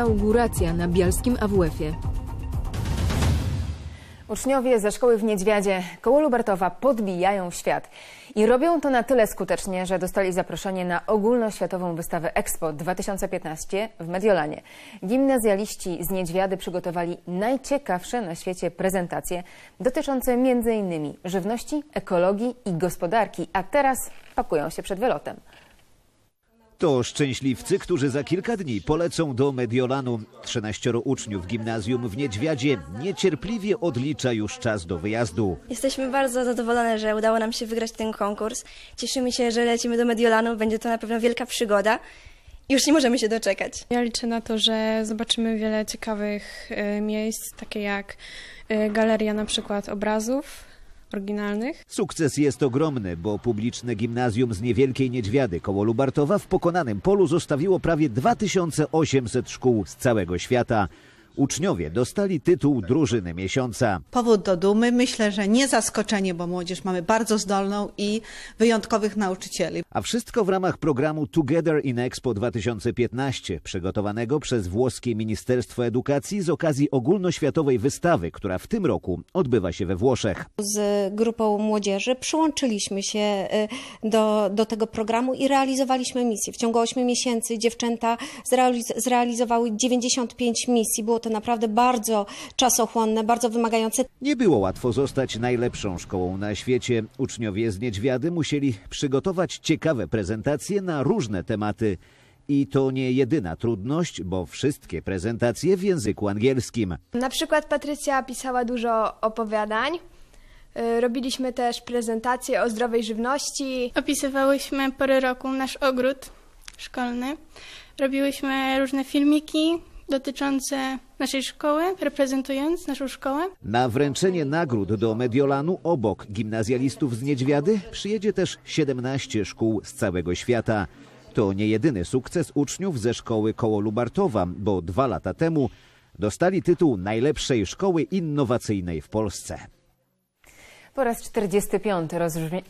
Inauguracja na Bialskim AWF-ie. Uczniowie ze szkoły w Niedźwiadzie koło Lubartowa podbijają świat. I robią to na tyle skutecznie, że dostali zaproszenie na ogólnoświatową wystawę Expo 2015 w Mediolanie. Gimnazjaliści z Niedźwiady przygotowali najciekawsze na świecie prezentacje dotyczące m.in. żywności, ekologii i gospodarki, a teraz pakują się przed wylotem. To szczęśliwcy, którzy za kilka dni polecą do Mediolanu. 13 uczniów gimnazjum w Niedźwiadzie niecierpliwie odlicza już czas do wyjazdu. Jesteśmy bardzo zadowolone, że udało nam się wygrać ten konkurs. Cieszymy się, że lecimy do Mediolanu. Będzie to na pewno wielka przygoda. Już nie możemy się doczekać. Ja liczę na to, że zobaczymy wiele ciekawych y, miejsc, takie jak y, galeria na przykład obrazów, oryginalnych. Sukces jest ogromny, bo publiczne gimnazjum z Niewielkiej Niedźwiady koło Lubartowa w pokonanym polu zostawiło prawie 2800 szkół z całego świata. Uczniowie dostali tytuł drużyny miesiąca. Powód do dumy myślę, że nie zaskoczenie, bo młodzież mamy bardzo zdolną i wyjątkowych nauczycieli. A wszystko w ramach programu Together in Expo 2015, przygotowanego przez włoskie Ministerstwo Edukacji z okazji ogólnoświatowej wystawy, która w tym roku odbywa się we Włoszech. Z grupą młodzieży przyłączyliśmy się y, do, do tego programu i realizowaliśmy misję. W ciągu 8 miesięcy dziewczęta zrealiz zrealizowały 95 misji. Było to to naprawdę bardzo czasochłonne, bardzo wymagające. Nie było łatwo zostać najlepszą szkołą na świecie. Uczniowie z Niedźwiady musieli przygotować ciekawe prezentacje na różne tematy. I to nie jedyna trudność, bo wszystkie prezentacje w języku angielskim. Na przykład Patrycja pisała dużo opowiadań. Y, robiliśmy też prezentacje o zdrowej żywności. Opisywałyśmy pory roku nasz ogród szkolny. Robiłyśmy różne filmiki, dotyczące naszej szkoły, reprezentując naszą szkołę. Na wręczenie nagród do Mediolanu obok gimnazjalistów z Niedźwiady przyjedzie też 17 szkół z całego świata. To nie jedyny sukces uczniów ze szkoły koło Lubartowa, bo dwa lata temu dostali tytuł najlepszej szkoły innowacyjnej w Polsce. Po raz 45 rozróżni...